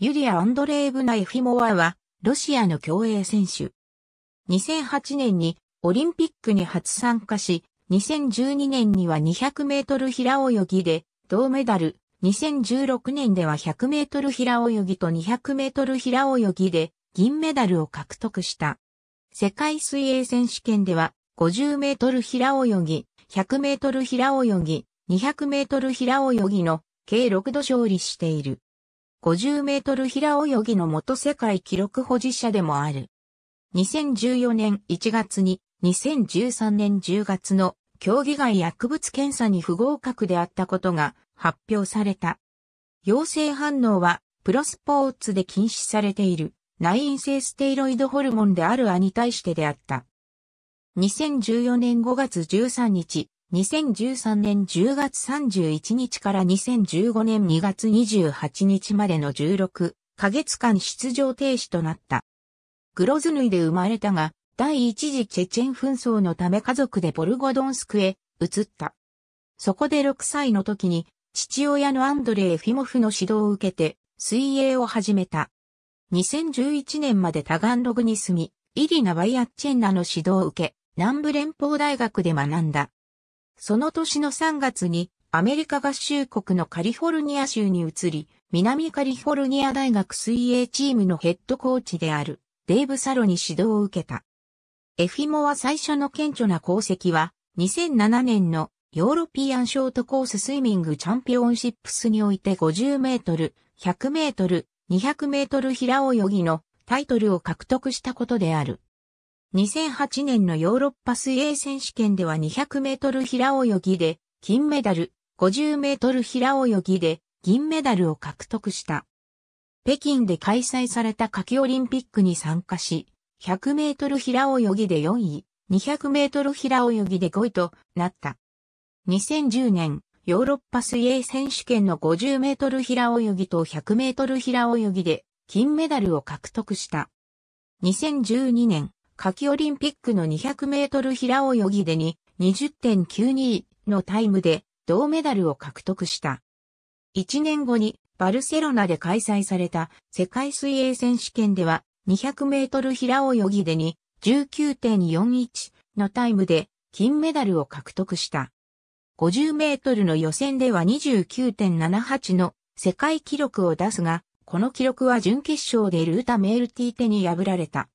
ユリア・アンドレーブナ・エフィモワは、ロシアの競泳選手。2008年にオリンピックに初参加し、2012年には200メートル平泳ぎで銅メダル、2016年では100メートル平泳ぎと200メートル平泳ぎで銀メダルを獲得した。世界水泳選手権では50メートル平泳ぎ、100メートル平泳ぎ、200メートル平泳ぎの計6度勝利している。50メートル平泳ぎの元世界記録保持者でもある。2014年1月に2013年10月の競技外薬物検査に不合格であったことが発表された。陽性反応はプロスポーツで禁止されている内因性ステイロイドホルモンであるアに対してであった。2014年5月13日、2013年10月31日から2015年2月28日までの16ヶ月間出場停止となった。グロズヌイで生まれたが、第一次チェチェン紛争のため家族でボルゴドンスクへ移った。そこで6歳の時に父親のアンドレイ・フィモフの指導を受けて水泳を始めた。2011年までタガンログに住み、イリナ・ワイアッチェンナの指導を受け、南部連邦大学で学んだ。その年の3月にアメリカ合衆国のカリフォルニア州に移り、南カリフォルニア大学水泳チームのヘッドコーチであるデイブ・サロに指導を受けた。エフィモは最初の顕著な功績は2007年のヨーロピアンショートコーススイミングチャンピオンシップスにおいて50メートル、100メートル、200メートル平泳ぎのタイトルを獲得したことである。2008年のヨーロッパ水泳選手権では200メートル平泳ぎで金メダル、50メートル平泳ぎで銀メダルを獲得した。北京で開催された夏季オリンピックに参加し、100メートル平泳ぎで4位、200メートル平泳ぎで5位となった。2010年、ヨーロッパ水泳選手権の50メートル平泳ぎと100メートル平泳ぎで金メダルを獲得した。2012年、夏季オリンピックの200メートル平泳ぎでに20.92のタイムで銅メダルを獲得した。1年後にバルセロナで開催された世界水泳選手権では200メートル平泳ぎでに19.41のタイムで金メダルを獲得した。50メートルの予選では29.78の世界記録を出すが、この記録は準決勝でルータ・メールティーテに破られた。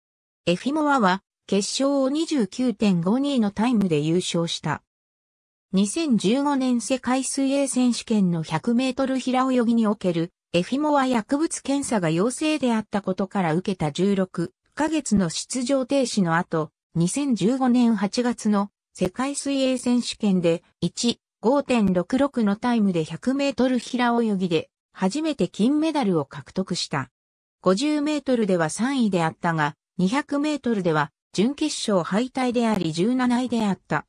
エフィモアは決勝を29.52のタイムで優勝した。2015年世界水泳選手権の100メートル平泳ぎにおけるエフィモア薬物検査が陽性であったことから受けた16ヶ月の出場停止の後、2015年8月の世界水泳選手権で1.5.66のタイムで100メートル平泳ぎで初めて金メダルを獲得した。50メートルでは3位であったが、200メートルでは準決勝敗退であり17位であった。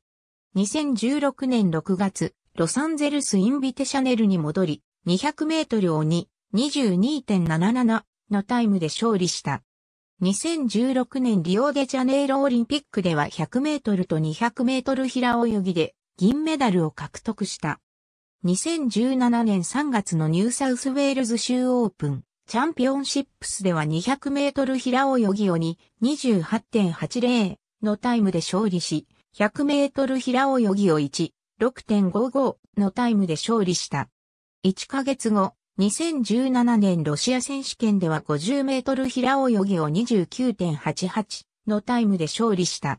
2016年6月、ロサンゼルスインビテシャネルに戻り、200メートルを2、22.77のタイムで勝利した。2016年リオデジャネイロオリンピックでは100メートルと200メートル平泳ぎで銀メダルを獲得した。2017年3月のニューサウスウェールズ州オープン、チャンピオンシップスでは200メートル平泳ぎをに28.80のタイムで勝利し、100メートル平泳ぎを1、6.55のタイムで勝利した。1ヶ月後、2017年ロシア選手権では50メートル平泳ぎを29.88のタイムで勝利した。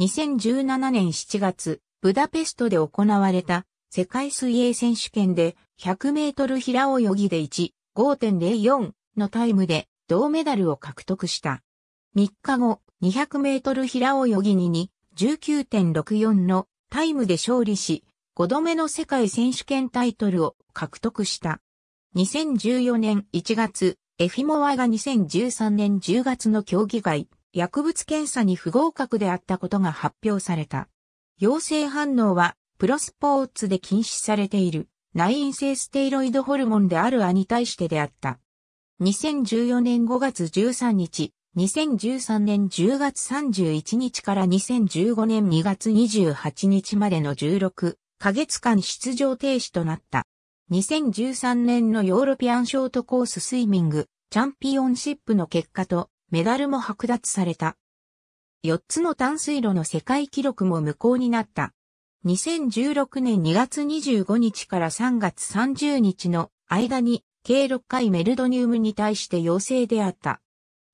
2017年7月、ブダペストで行われた世界水泳選手権で100メートル平泳ぎで1、5.04のタイムで銅メダルを獲得した。3日後、200メートル平泳ぎに19.64のタイムで勝利し、5度目の世界選手権タイトルを獲得した。2014年1月、エフィモワが2013年10月の競技会、薬物検査に不合格であったことが発表された。陽性反応はプロスポーツで禁止されている。内因性ステイロイドホルモンであるアに対してであった。2014年5月13日、2013年10月31日から2015年2月28日までの16ヶ月間出場停止となった。2013年のヨーロピアンショートコーススイミングチャンピオンシップの結果とメダルも剥奪された。4つの淡水路の世界記録も無効になった。2016年2月25日から3月30日の間に計6回メルドニウムに対して陽性であった。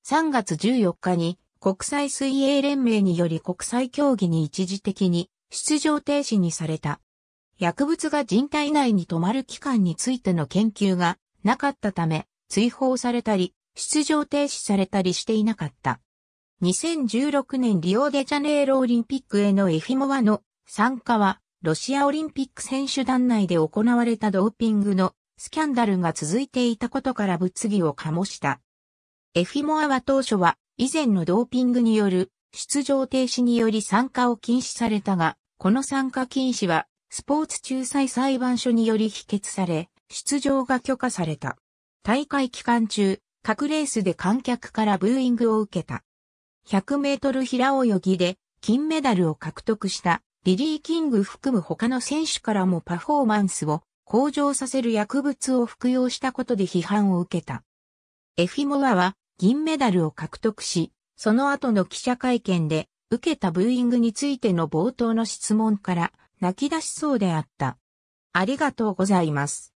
3月14日に国際水泳連盟により国際競技に一時的に出場停止にされた。薬物が人体内に止まる期間についての研究がなかったため、追放されたり、出場停止されたりしていなかった。2016年リオデジャネイロオリンピックへのエフィモワの参加は、ロシアオリンピック選手団内で行われたドーピングのスキャンダルが続いていたことから物議を醸した。エフィモアは当初は以前のドーピングによる出場停止により参加を禁止されたが、この参加禁止はスポーツ仲裁裁判所により否決され、出場が許可された。大会期間中、各レースで観客からブーイングを受けた。100メートル平泳ぎで金メダルを獲得したリリー・キング含む他の選手からもパフォーマンスを向上させる薬物を服用したことで批判を受けた。エフィモアは銀メダルを獲得し、その後の記者会見で受けたブーイングについての冒頭の質問から泣き出しそうであった。ありがとうございます。